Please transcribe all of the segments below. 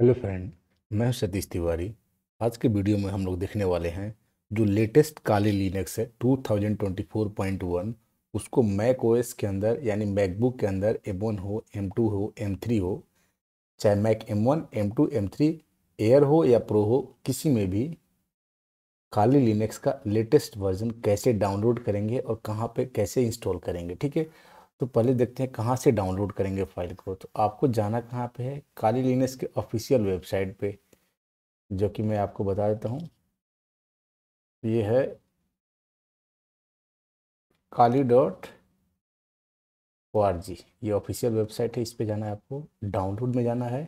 hello friend मैं हूं सतीश तिवारी आज के वीडियो में हम लोग देखने वाले हैं जो लेटेस्ट काली लिनक्स है 2024.1 उसको मैक ओएस के अंदर यानी मैकबुक के अंदर एम वन हो एम टू हो एम थ्री हो चाहे Mac M one M two M three Air हो या प्रो हो किसी में भी काली लिनक्स का लेटेस्ट वर्जन कैसे डाउनलोड करेंगे और कहाँ पर कैसे इंस्टॉल करेंगे ठीक है तो पहले देखते हैं कहाँ से डाउनलोड करेंगे फाइल को तो आपको जाना कहाँ पे है काली लिनक्स के ऑफिशियल वेबसाइट पे जो कि मैं आपको बता देता हूँ ये है काली डॉट ओ आर जी ये ऑफिशियल वेबसाइट है इस पर जाना है आपको डाउनलोड में जाना है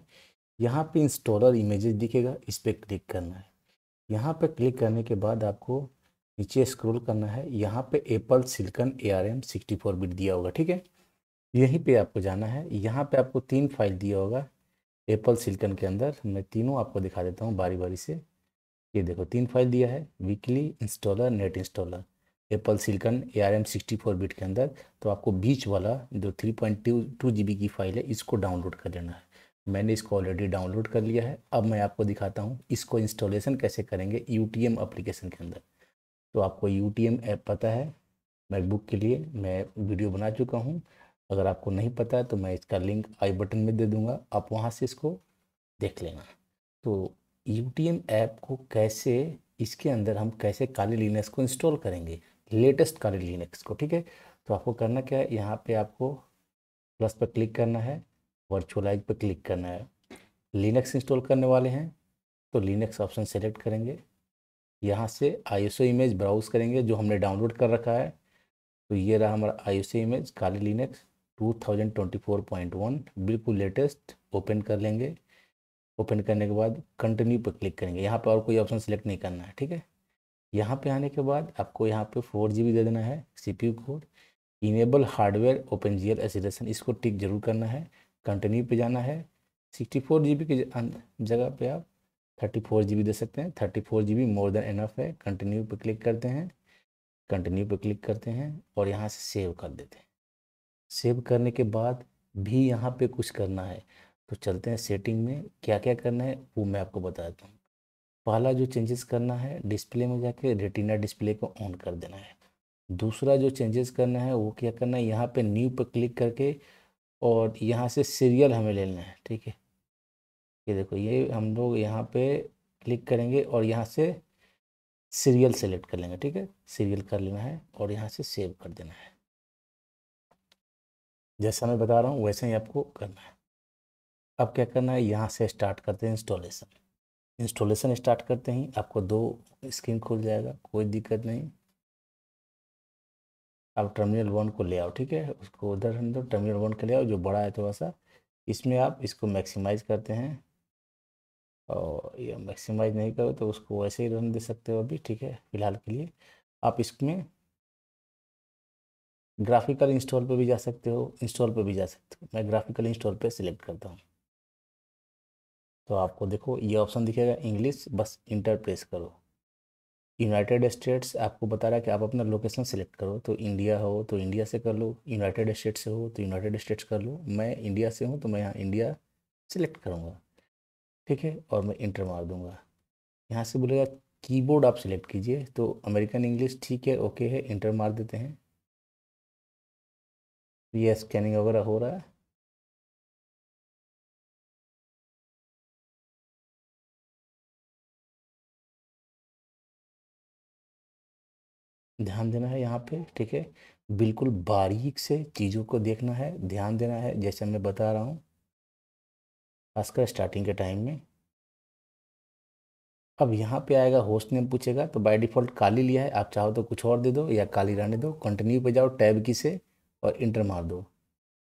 यहाँ पे इंस्टॉलर इमेजेस दिखेगा इस पर क्लिक करना है यहाँ पे क्लिक करने के बाद आपको नीचे स्क्रॉल करना है यहाँ पे Apple silicon A R M sixty four bit दिया होगा ठीक है यहीं पे आपको जाना है यहाँ पे आपको तीन फाइल दिया होगा एप्पल सिल्कन के अंदर मैं तीनों आपको दिखा देता हूँ बारी बारी से ये देखो तीन फाइल दिया है weekly installer net installer Apple silicon A R M sixty four bit के अंदर तो आपको बीच वाला जो three point two two G B की फाइल है इसको डाउनलोड कर लेना है मैंने इसको ऑलरेडी डाउनलोड कर लिया है अब मैं आपको दिखाता हूँ इसको इंस्टॉलेशन कैसे करेंगे यू टी एम अप्लीकेशन के अंदर तो आपको यू ऐप पता है मैकबुक के लिए मैं वीडियो बना चुका हूँ अगर आपको नहीं पता है तो मैं इसका लिंक आई बटन में दे दूँगा आप वहाँ से इसको देख लेना तो यू ऐप को कैसे इसके अंदर हम कैसे काली लिनक्स को इंस्टॉल करेंगे लेटेस्ट काली लिनक्स को ठीक है तो आपको करना क्या है यहाँ पे आपको प्लस पर क्लिक करना है वर्चुअलाइज पर क्लिक करना है लिनक्स इंस्टॉल करने वाले हैं तो लिनक्स ऑप्शन सेलेक्ट करेंगे यहाँ से आईएसओ इमेज ब्राउज करेंगे जो हमने डाउनलोड कर रखा है तो ये रहा हमारा आईएसओ इमेज काली लिनक्स 2024.1 बिल्कुल लेटेस्ट ओपन कर लेंगे ओपन करने के बाद कंटिन्यू पर क्लिक करेंगे यहाँ पर और कोई ऑप्शन सेलेक्ट नहीं करना है ठीक है यहाँ पे आने के बाद आपको यहाँ पे फोर जी दे देना है C P code enable hardware open G L acceleration इसको टिक जरूर करना है कंटिन्यू पे जाना है सिक्सटी फोर जी बी की जगह पे आप थर्टी फोर जी बी दे सकते हैं thirty four G B more than enough है कंटिन्यू पे क्लिक करते हैं कंटिन्यू पे क्लिक करते हैं और यहाँ से सेव कर देते हैं सेव करने के बाद भी यहाँ पे कुछ करना है तो चलते हैं सेटिंग में क्या क्या करना है वो मैं आपको बता देता हूँ पहला जो चेंजेस करना है डिस्प्ले में जाके रेटिना डिस्प्ले को ऑन कर देना है दूसरा जो चेंजेस करना है वो क्या करना है यहाँ पे न्यू पर क्लिक करके और यहाँ से सीरियल हमें लेना है ठीक है ये देखो ये हम लोग यहाँ पे क्लिक करेंगे और यहाँ से सीरियल सेलेक्ट कर लेंगे ठीक है सीरियल कर लेना है और यहाँ से सेव कर देना है जैसा मैं बता रहा हूँ वैसे ही आपको करना है अब क्या करना है यहाँ से स्टार्ट करते हैं इंस्टॉलेशन इंस्टॉलेशन स्टार्ट करते ही आपको दो स्क्रीन खुल जाएगा कोई दिक्कत नहीं आप टर्मिनल वन को ले आओ ठीक है उसको उधर हम तो टर्मिनल वन के ले आओ जो बड़ा है थोड़ा सा इसमें आप इसको मैक्सिमाइज करते हैं और ये मैक्सिमाइज नहीं करो तो उसको वैसे ही रन दे सकते हो अभी ठीक है फिलहाल के लिए आप इसमें ग्राफिकल इंस्टॉल पे भी जा सकते हो इंस्टॉल पे भी जा सकते हो मैं ग्राफिकल इंस्टॉल पे सिलेक्ट करता हूँ तो आपको देखो ये ऑप्शन दिखेगा इंग्लिश बस इंटर प्रेस करो यूनाइटेड स्टेट्स आपको बता रहा है कि आप अपना लोकेशन सिलेक्ट करो तो इंडिया हो तो इंडिया से कर लो यूनाइटेड स्टेट्स से हो तो यूनाइटेड स्टेट्स कर लो मैं इंडिया से हूँ तो मैं यहाँ इंडिया सेलेक्ट करूँगा ठीक है और मैं इंटर मार दूंगा यहाँ से बोलेगा कीबोर्ड आप सिलेक्ट कीजिए तो अमेरिकन इंग्लिश ठीक है ओके है इंटर मार देते हैं ये स्कैनिंग वगैरह हो रहा है ध्यान देना है यहाँ पे ठीक है बिल्कुल बारीक से चीज़ों को देखना है ध्यान देना है जैसे मैं बता रहा हूँ खासकर स्टार्टिंग के टाइम में अब यहाँ पे आएगा होस्ट नेम पूछेगा तो बाय डिफ़ॉल्ट काली लिया है आप चाहो तो कुछ और दे दो या काली रहने दो कंटिन्यू पे जाओ टैब की से और इंटर मार दो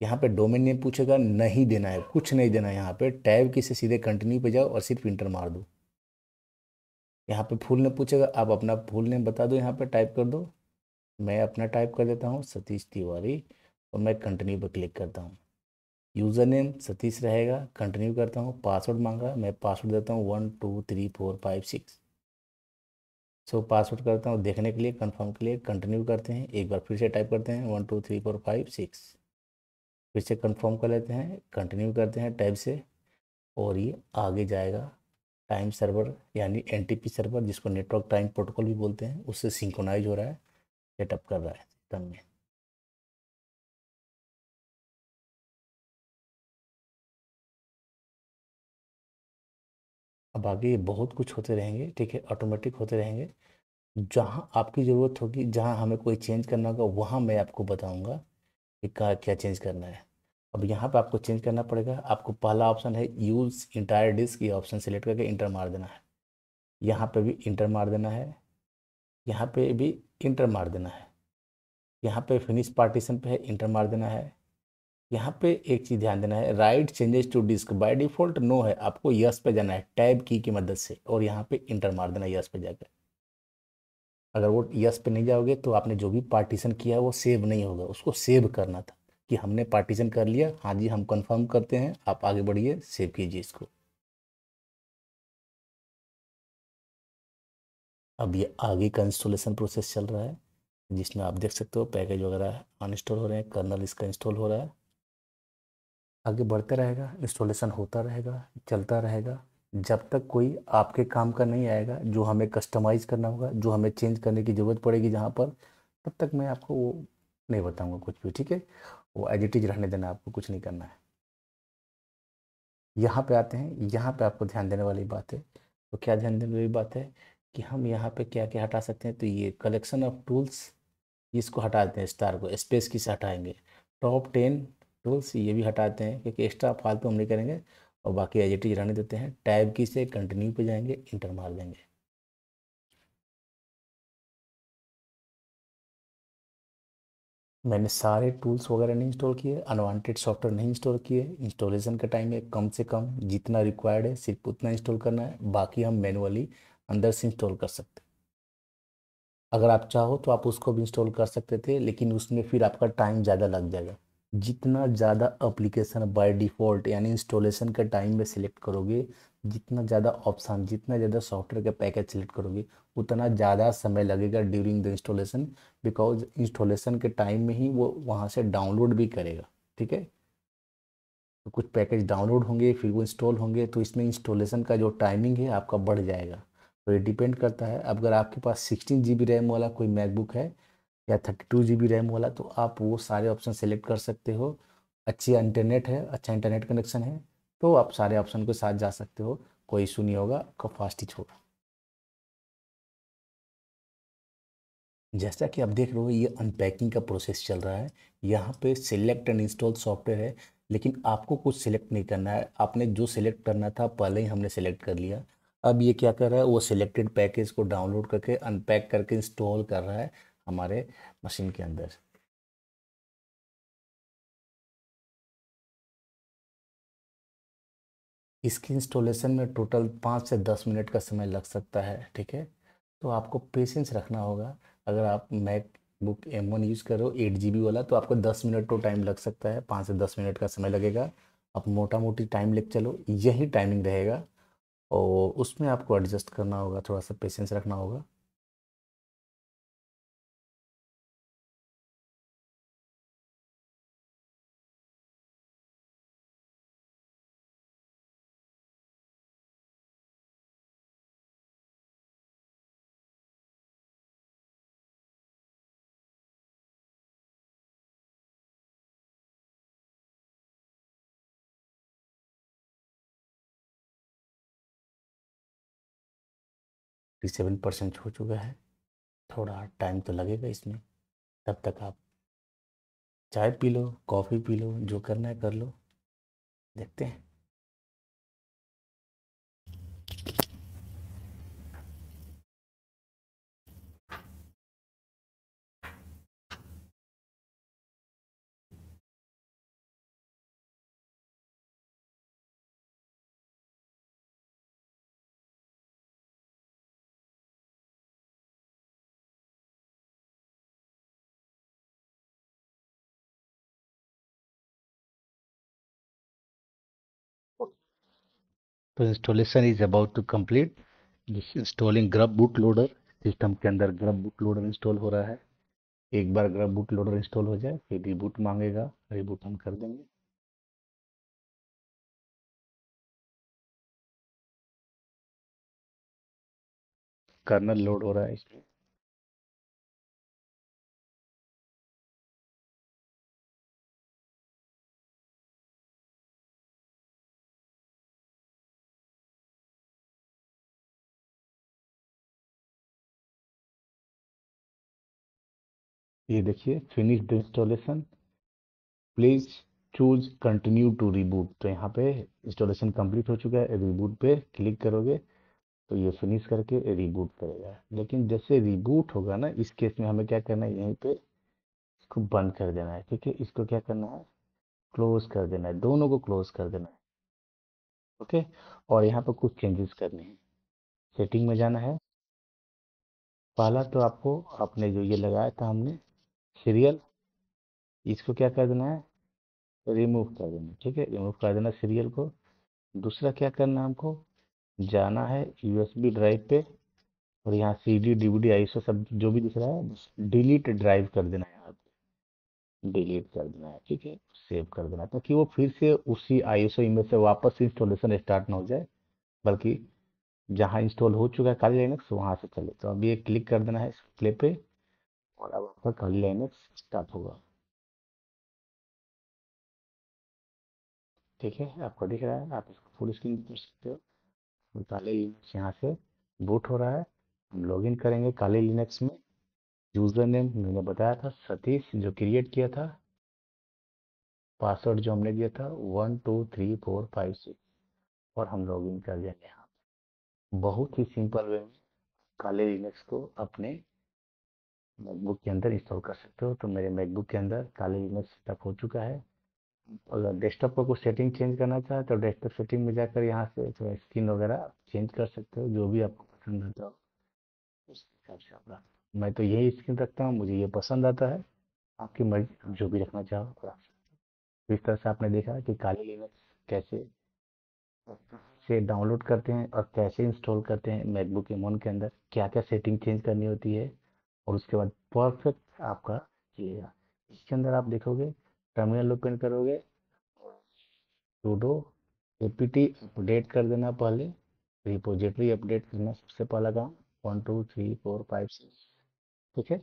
यहाँ पे डोमेन नेम पूछेगा नहीं देना है कुछ नहीं देना है यहाँ पे टैब की से सीधे कंटिन्यू पे जाओ और सिर्फ इंटर मार दो यहाँ पे फूल नेम पूछेगा आप अपना फूल नेम बता दो यहाँ पर टाइप कर दो मैं अपना टाइप कर देता हूँ सतीश तिवारी और मैं कंटिन्यू पर क्लिक करता हूँ यूज़र नेम सतीश रहेगा कंटिन्यू करता हूँ पासवर्ड मांगा मैं पासवर्ड देता हूँ one two three four five six so password करता हूँ देखने के लिए कंफर्म के लिए कंटिन्यू करते हैं एक बार फिर से टाइप करते हैं one two three four five six फिर से कंफर्म कर लेते हैं कंटिन्यू करते हैं टाइप से और ये आगे जाएगा टाइम सर्वर यानी एन सर्वर जिसको नेटवर्क टाइम प्रोटोकॉल भी बोलते हैं उससे सिंकोनाइज हो रहा है सेटअप कर रहा है सिस्टम में अब आगे ये बहुत कुछ होते रहेंगे ठीक है ऑटोमेटिक होते रहेंगे जहाँ आपकी ज़रूरत होगी जहाँ हमें कोई चेंज करना होगा वहाँ मैं आपको बताऊँगा कि क्या क्या चेंज करना है अब यहाँ पे आपको चेंज करना पड़ेगा आपको पहला ऑप्शन है यूज़ इंटायर डिस्क ये ऑप्शन सेलेक्ट करके इंटर मार देना है यहाँ पे भी इंटर मार देना है यहाँ पे भी इंटर मार देना है यहाँ पे फिनिश पार्टीशन पे है इंटर मार देना है यहाँ पे एक चीज़ ध्यान देना है write changes to disk by default no है आपको यस पे जाना है टैब की की मदद से और यहाँ पे इंटर मार देना यस पे जाकर अगर वो यस पे नहीं जाओगे तो आपने जो भी पार्टीशन किया वो सेव नहीं होगा उसको सेव करना था कि हमने पार्टीशन कर लिया हाँ जी हम कन्फर्म करते हैं आप आगे बढ़िए सेव कीजिए इसको अब ये आगे का इंस्टॉलेशन प्रोसेस चल रहा है जिसमें आप देख सकते हो पैकेज वगैरह अनइंस्टॉल हो रहे हैं कर्नल इसका इंस्टॉल हो रहा है आगे बढ़ता रहेगा इंस्टॉलेशन होता रहेगा चलता रहेगा जब तक कोई आपके काम का नहीं आएगा जो हमें कस्टमाइज करना होगा जो हमें चेंज करने की ज़रूरत पड़ेगी जहाँ पर तब तक मैं आपको वो नहीं बताऊँगा कुछ भी ठीक है वो एडिटिज रहने देना आपको कुछ नहीं करना है यहाँ पे आते हैं यहाँ पे आपको ध्यान देने वाली बात है तो क्या ध्यान देने वाली बात है कि हम यहाँ पे क्या क्या हटा सकते हैं तो ये कलेक्शन ऑफ टूल्स इसको हटा देते हैं स्टार को स्पेस की से हटाएंगे टॉप टेन कंट्रोल सी ये भी हटाते हैं क्योंकि एक्स्ट्रा फालतू हम नहीं करेंगे और बाकी एज रहने देते हैं टैब की से कंटिन्यू पे जाएंगे इंटर मार देंगे मैंने सारे टूल्स वगैरह नहीं इंस्टॉल किए अनवांटेड सॉफ्टवेयर नहीं इंस्टॉल किए इंस्टॉलेशन का टाइम है कम से कम जितना रिक्वायर्ड है सिर्फ उतना इंस्टॉल करना है बाकी हम मैनुअली अंदर से इंस्टॉल कर सकते अगर आप चाहो तो आप उसको भी इंस्टॉल कर सकते थे लेकिन उसमें फिर आपका टाइम ज़्यादा लग जाएगा जितना ज़्यादा अप्लीकेशन बाय डिफ़ॉल्ट यानी इंस्टॉलेशन के टाइम में सिलेक्ट करोगे जितना ज़्यादा ऑप्शन जितना ज़्यादा सॉफ्टवेयर का पैकेज सिलेक्ट करोगे उतना ज़्यादा समय लगेगा during the installation because installation के टाइम में ही वो वहाँ से डाउनलोड भी करेगा ठीक है तो कुछ पैकेज डाउनलोड होंगे फिर वो इंस्टॉल होंगे तो इसमें इंस्टॉलेशन का जो टाइमिंग है आपका बढ़ जाएगा तो ये डिपेंड करता है अगर आपके पास सिक्सटीन जी बी रैम वाला कोई मैकबुक है या thirty two G B RAM वाला तो आप वो सारे ऑप्शन सेलेक्ट कर सकते हो अच्छी इंटरनेट है अच्छा इंटरनेट कनेक्शन है तो आप सारे ऑप्शन के साथ जा सकते हो कोई इशू नहीं होगा आपका फास्ट ही होगा जैसा कि आप देख रहे हो ये अनपैकिंग का प्रोसेस चल रहा है यहाँ पे सिलेक्ट एंड इंस्टॉल सॉफ्टवेयर है लेकिन आपको कुछ सिलेक्ट नहीं करना है आपने जो सिलेक्ट करना था पहले ही हमने सेलेक्ट कर लिया अब ये क्या कर रहा है वो सिलेक्टेड पैकेज को डाउनलोड करके अनपैक करके इंस्टॉल कर रहा है हमारे मशीन के अंदर इसकी इंस्टॉलेशन में टोटल पाँच से दस मिनट का समय लग सकता है ठीक है तो आपको पेशेंस रखना होगा अगर आप MacBook M one use करो एट जी बी वाला तो आपको दस मिनट तो टाइम लग सकता है पाँच से दस मिनट का समय लगेगा आप मोटा मोटी टाइम लिख चलो यही टाइमिंग रहेगा और उसमें आपको एडजस्ट करना होगा थोड़ा सा पेशेंस रखना होगा फिफ्टी सेवन परसेंट हो चुका है थोड़ा टाइम तो लगेगा इसमें तब तक आप चाय पी लो कॉफ़ी पी लो जो करना है कर लो देखते हैं तो installation is about to complete installing GRUB boot loader system के अंदर ग्रब बूट लोडर इंस्टॉल हो रहा है एक बार ग्रब बूट लोडर इंस्टॉल हो जाए फिर रिबूट मांगेगा रिबूट हम कर देंगे कर्नल लोड हो रहा है इसमें ये देखिए the installation please choose continue to reboot तो यहाँ पे इंस्टॉलेशन कंप्लीट हो चुका है रिबूट पे क्लिक करोगे तो ये फिनिश करके रिबूट करेगा लेकिन जैसे रिबूट होगा ना इस केस में हमें क्या करना है यहीं पे इसको बंद कर देना है ठीक है इसको क्या करना है क्लोज कर देना है दोनों को क्लोज कर देना है ओके और यहाँ पर कुछ चेंजेस करने हैं सेटिंग में जाना है पहला तो आपको आपने जो ये लगाया था हमने सीरियल इसको क्या कर देना है रिमूव कर देना ठीक है रिमूव कर देना सीरियल को दूसरा क्या करना है हमको जाना है यूएसबी ड्राइव पे और यहाँ C D D D I सब जो भी दिख रहा है डिलीट ड्राइव कर देना है आप डिलीट कर देना है ठीक है सेव कर देना है ताकि वो फिर से उसी आई इमेज से वापस इंस्टॉलेशन स्टार्ट ना हो जाए बल्कि जहाँ इंस्टॉल हो चुका है काली लिनक्स वहाँ से चले तो अभी ये क्लिक कर देना है इस प्ले पे और अब आपका कल लेने स्टार्ट होगा ठीक है आपको दिख रहा है आप इसको फुल स्क्रीन कर सकते हो काले लिनक्स यहाँ से बूट हो रहा है हम लॉगिन करेंगे काले लिनक्स में यूज़र नेम मैंने बताया था सतीश जो क्रिएट किया था पासवर्ड जो हमने दिया था one two three four five six और हम लॉगिन कर देंगे यहाँ बहुत ही सिंपल वे में काले लिनक्स को अपने मैकबुक के अंदर इंस्टॉल कर सकते हो तो मेरे मैकबुक के अंदर काले लिनक्स सेटअप हो चुका है अगर डेस्कटॉप का कुछ सेटिंग चेंज करना चाहे तो डेस्कटॉप सेटिंग में जाकर यहाँ से तो स्क्रीन वगैरह चेंज कर सकते हो जो भी आपको पसंद आता हो उस हिसाब से आप मैं तो यही स्क्रीन रखता हूँ मुझे ये पसंद आता है आपकी मर्जी आप जो भी रखना चाहो रख सकते हो इस तरह से आपने देखा कि काले लिनक्स कैसे से डाउनलोड करते हैं और कैसे इंस्टॉल करते हैं मैकबुक एमोन के अंदर क्या क्या सेटिंग चेंज करनी होती है और उसके बाद परफेक्ट आपका चलेगा इसके अंदर आप देखोगे टर्मिनल ओपन करोगे टूडो एपीटी अपडेट कर देना पहले रिपोजिटरी अपडेट करना सबसे पहला काम one two three four five six ठीक है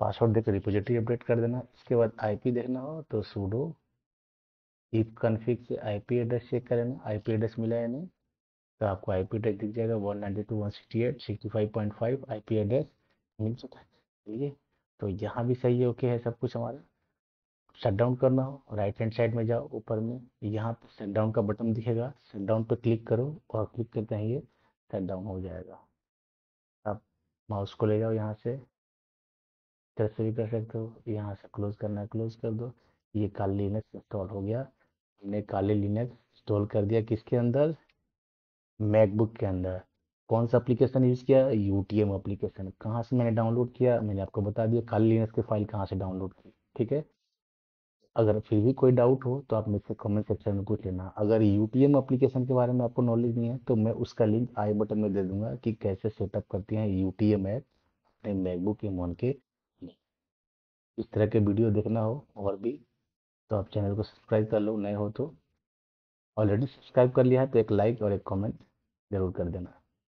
पासवर्ड देकर रिपोजिटरी अपडेट कर देना इसके बाद आईपी देखना हो तो सूडो इफ कन्फिक से पी एड्रेस चेक कर लेना पी एड्रेस मिला या नहीं तो आपको आईपी एड्रेस दिख जाएगा one ninety two one sixty eight sixty five point five I address मिल सकता है ठीक है तो यहाँ भी सही है ओके है सब कुछ हमारा शट डाउन करना हो राइट हैंड साइड में जाओ ऊपर में यहाँ पे शट डाउन का बटन दिखेगा शट डाउन पर क्लिक करो और क्लिक करते हैं ये शट डाउन हो जाएगा आप माउस को ले जाओ यहाँ से तरह से भी कर सकते हो यहाँ से क्लोज करना है क्लोज कर दो ये काली लिनक्स इंस्टॉल हो गया हमने काली लिनक्स इंस्टॉल कर दिया किसके अंदर मैकबुक के अंदर कौन सा एप्लीकेशन यूज़ किया यू टी एम एप्लीकेशन कहाँ से मैंने डाउनलोड किया मैंने आपको बता दिया खाली लिनक्स की फाइल कहाँ से डाउनलोड की ठीक है अगर फिर भी कोई डाउट हो तो आप मुझसे कमेंट सेक्शन में पूछ लेना अगर यू टी एम एप्लीकेशन के बारे में आपको नॉलेज नहीं है तो मैं उसका लिंक आई बटन में दे दूंगा कि कैसे सेटअप करती हैं यू टी एम ऐप अपने मैकबुक एम वन के इस तरह के वीडियो देखना हो और भी तो आप चैनल को सब्सक्राइब कर लो नए हो तो ऑलरेडी सब्सक्राइब कर लिया है तो एक लाइक और एक कमेंट ज़रूर कर देना